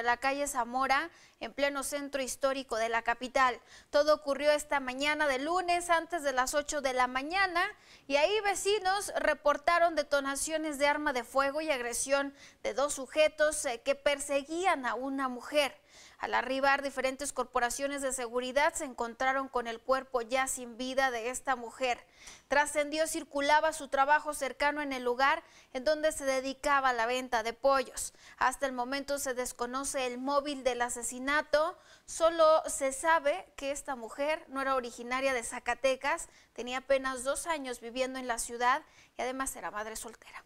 la calle Zamora, en pleno centro histórico de la capital. Todo ocurrió esta mañana de lunes antes de las 8 de la mañana y ahí vecinos reportaron detonaciones de arma de fuego y agresión de dos sujetos eh, que perseguían a una mujer. Al arribar, diferentes corporaciones de seguridad se encontraron con el cuerpo ya sin vida de esta mujer. Trascendió circulaba su trabajo cercano en el lugar en donde se dedicaba a la venta de pollos. Hasta el momento se desconoce el móvil del asesinato, solo se sabe que esta mujer no era originaria de Zacatecas, tenía apenas dos años viviendo en la ciudad y además era madre soltera.